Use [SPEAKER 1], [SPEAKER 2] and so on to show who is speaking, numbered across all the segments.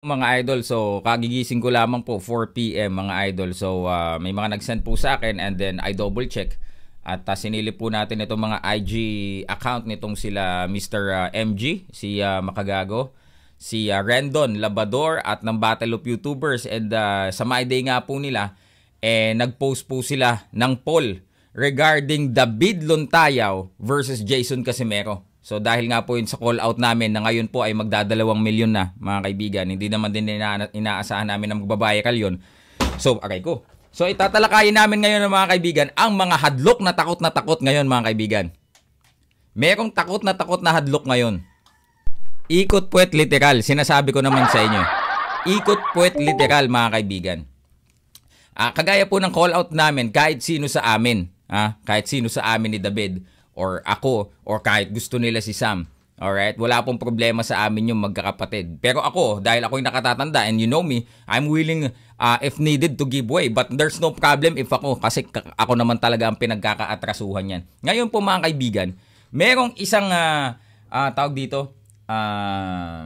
[SPEAKER 1] Mga idol, so kagigising ko lamang po 4pm mga idol. So uh, may mga nag-send po sa akin and then I double check. At uh, sinilip po natin itong mga IG account nitong sila Mr. Uh, ah, MG, si uh, Makagago, si uh, Rendon Labador at ng Battle of YouTubers. And uh, sa My Day nga po nila, eh, nag-post po sila ng poll regarding David Lontayaw versus Jason Casimero. So dahil nga po yun sa call out namin na ngayon po ay magdadalawang milyon na mga kaibigan, hindi naman din ina- inaasahan namin na magbabayakal yun. So, aray ko. So itatalakayin namin ngayon mga kaibigan ang mga hadlok na takot na takot ngayon mga kaibigan. Merong takot na takot na hadlok ngayon. Ikot puwet literal, sinasabi ko naman sa inyo. Ikot puwet literal mga kaibigan. Ah, kagaya po ng call out namin kahit sino sa amin, ah, kahit sino sa amin ni David or ako or kahit gusto nila si Sam. Alright? Wala pong problema sa amin yung magkakapatid. Pero ako, dahil ako yung nakatatanda and you know me, I'm willing uh, if needed to give way. But there's no problem if ako kasi ako naman talaga ang pinagkakaatrasuhan yan. Ngayon po mga kaibigan, merong isang uh, uh, tawag dito, uh,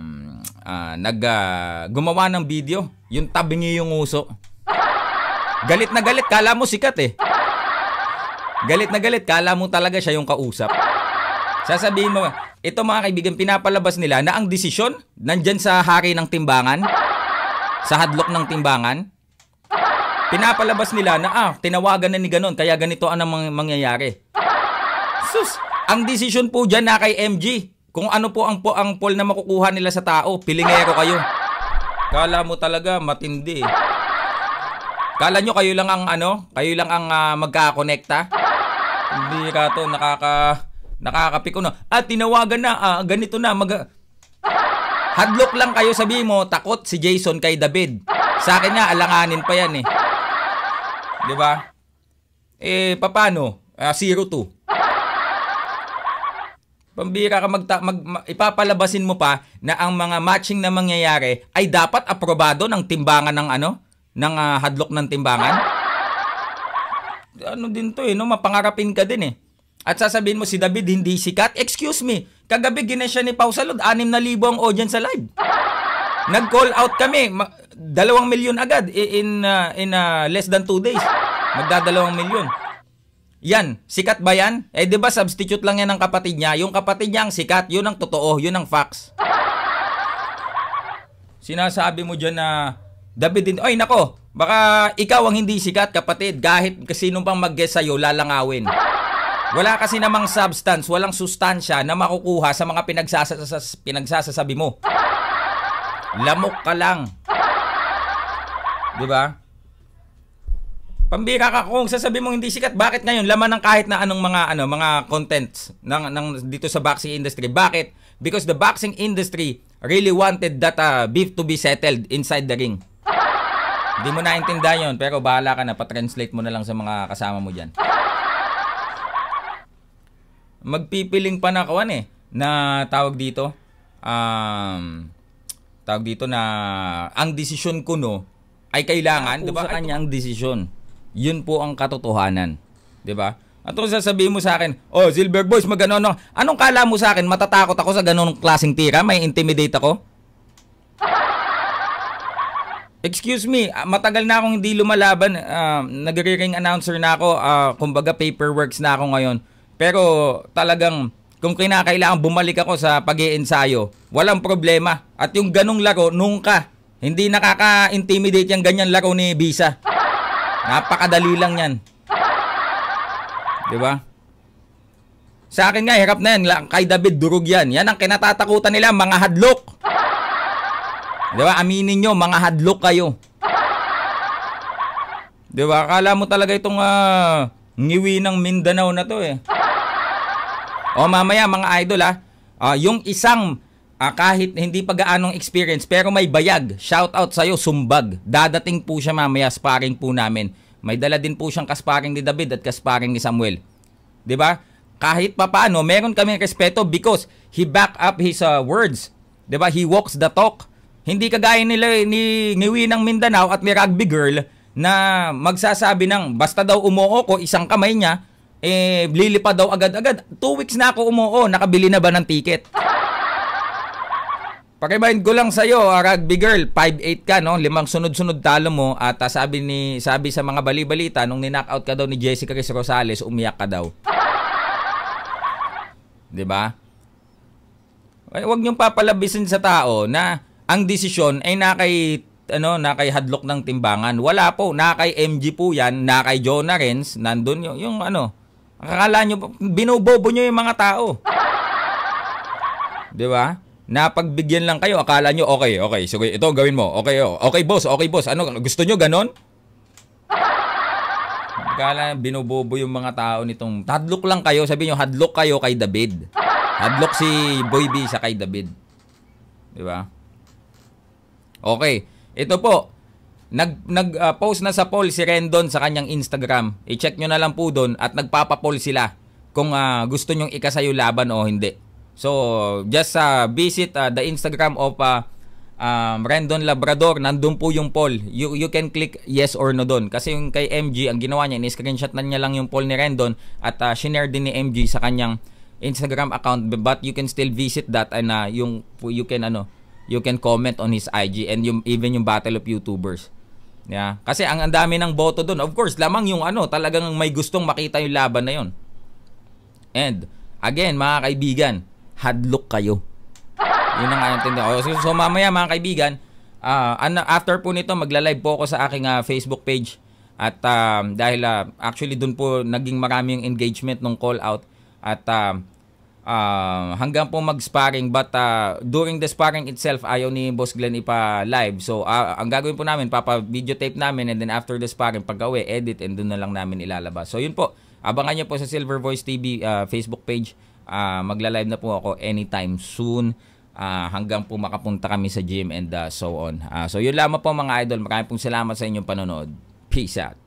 [SPEAKER 1] uh, nag, uh, gumawa ng video, yung tabingi yung uso. Galit na galit, kala mo sikat eh. Galit na galit, kala mo talaga siya yung kausap. Sasabihin mo, ito mga kaibigan, pinapalabas nila na ang desisyon nandyan sa hari ng timbangan, sa hadlok ng timbangan. Pinapalabas nila na, ah, tinawagan na ni ganon, kaya ganito ang mang- mangyayari. Sus, ang desisyon po dyan na ah, kay MG, kung ano po ang, po ang poll na makukuha nila sa tao, pilingero kayo. Kala mo talaga matindi Kala nyo kayo lang ang ano, kayo lang ang uh, ah, magkakonekta? Bira to, nakaka... Nakakapik na. At tinawagan na, ah, ganito na, mag... Hadlock lang kayo sabi mo, takot si Jason kay David. Sa akin nga, alanganin pa yan eh. ba? Diba? Eh, papano? Uh, ah, zero two. Pambira ka magta- mag, mag, ipapalabasin mo pa na ang mga matching na mangyayari ay dapat aprobado ng timbangan ng ano? Ng uh, hadlok ng timbangan? ano din to eh, no? mapangarapin ka din eh. At sasabihin mo si David hindi sikat. Excuse me, kagabi gina siya ni Pau Salud, 6,000 ang audience sa live. Nag-call out kami, ma- 2 milyon agad in uh, in uh, less than 2 days. Magdadalawang milyon. Yan, sikat ba yan? Eh 'di ba substitute lang yan ng kapatid niya. Yung kapatid niya ang sikat, yun ang totoo, yun ang facts. Sinasabi mo diyan na David din, oy nako, Baka ikaw ang hindi sikat, kapatid. Kahit sino pang mag-guess sa'yo, lalangawin. Wala kasi namang substance, walang sustansya na makukuha sa mga pinagsasas pinagsasasabi mo. Lamok ka lang. 'Di ba? Pambira ka kung sasabi mong hindi sikat, bakit ngayon laman ng kahit na anong mga ano mga contents ng, ng dito sa boxing industry? Bakit? Because the boxing industry really wanted that uh, beef to be settled inside the ring. Hindi mo naintindihan yon pero bahala ka na. Pa-translate mo na lang sa mga kasama mo dyan. Magpipiling panakawan eh. Na tawag dito. Um, tawag dito na ang desisyon ko no ay kailangan, 'di ba? Sa kanya ang desisyon. 'Yun po ang katotohanan, 'di ba? At kung sasabihin mo sa akin, oh, Silver Boys, magano no. Anong kala mo sa akin? Matatakot ako sa ganong klaseng tira? May intimidate ako? Excuse me, ah, matagal na akong hindi lumalaban. Uh, Nagre-ring announcer na ako. Uh, kumbaga paperworks na ako ngayon. Pero talagang kung kinakailangan bumalik ako sa pag ensayo walang problema. At yung ganong laro, nungka. Hindi nakaka-intimidate yung ganyan laro ni Visa. Napakadali lang yan. Di ba? Sa akin nga, hirap na yan. Kay David, durog yan. Yan ang kinatatakutan nila, mga hadlok. Di ba? Aminin nyo, mga hadlok kayo. Di ba? Akala mo talaga itong uh, ngiwi ng Mindanao na to eh. O mamaya mga idol ah, uh, yung isang uh, kahit hindi pa gaanong experience pero may bayag, shout out sa'yo, sumbag. Dadating po siya mamaya, sparring po namin. May dala din po siyang kasparing ni David at kasparing ni Samuel. 'Di ba? Kahit papaano, meron kami respeto because he back up his uh, words. 'Di ba? He walks the talk. Hindi kagaya nila ni Niwi ng Mindanao at ni Rugby Girl na magsasabi ng basta daw umuo ko isang kamay niya, eh lilipad daw agad-agad. Two weeks na ako umuo, nakabili na ba ng ticket? Pakimind ko lang sa'yo, ah, rugby girl, 5'8 ka, no? Limang sunod-sunod talo mo at ah, sabi, ni, sabi sa mga balibalita, nung ninockout ka daw ni Jessica Chris Rosales, umiyak ka daw. ba? Diba? Ay, wag niyong papalabisin sa tao na ang desisyon ay nakay ano, nakay hadlok ng timbangan. Wala po, nakay MG po 'yan, nakay Jonah Renz, nandun yung, yung ano. Akala nyo, binobobo nyo yung mga tao. 'Di ba? Napagbigyan lang kayo, akala nyo, okay, okay, sige, ito gawin mo. Okay, oh. okay boss, okay boss. Ano, gusto nyo ganon? Akala binobobo yung mga tao nitong hadlok lang kayo. Sabi nyo, hadlok kayo kay David. Hadlok si Boy B sa kay David. Di ba? Okay. Ito po, nag nag-post ah, na sa poll si Rendon sa kanyang Instagram. I-check nyo na lang po doon at nagpapa-poll sila kung uh, gusto nyong ikasayo laban o hindi. So, just uh, visit uh, the Instagram of uh, um, Rendon Labrador. Nandun po yung poll. You, you can click yes or no doon. Kasi yung kay MG, ang ginawa niya, in-screenshot na niya lang yung poll ni Rendon at uh, shinare din ni MG sa kanyang Instagram account. But you can still visit that and uh, yung, you can ano, you can comment on his IG and yung, even yung battle of YouTubers. Yeah. Kasi ang, ang dami ng boto doon. Of course, lamang yung ano, talagang may gustong makita yung laban na yon. And, again, mga kaibigan, hadlock kayo. Yun ang antindihan oh, ko. So, so, mamaya mga kaibigan, uh, after po nito, magla-live po ako sa aking uh, Facebook page. At um, dahil uh, actually doon po naging marami yung engagement nung call out. At um, uh, hanggang po mag-sparring but uh, during the sparring itself ayaw ni Boss Glenn ipa live so uh, ang gagawin po namin papa videotape namin and then after the sparring pag-uwi edit and doon na lang namin ilalabas so yun po abangan niyo po sa Silver Voice TV uh, Facebook page uh, magla-live na po ako anytime soon uh, hanggang po makapunta kami sa gym and uh, so on uh, so yun lamang po mga idol maraming pong salamat sa inyong panonood peace out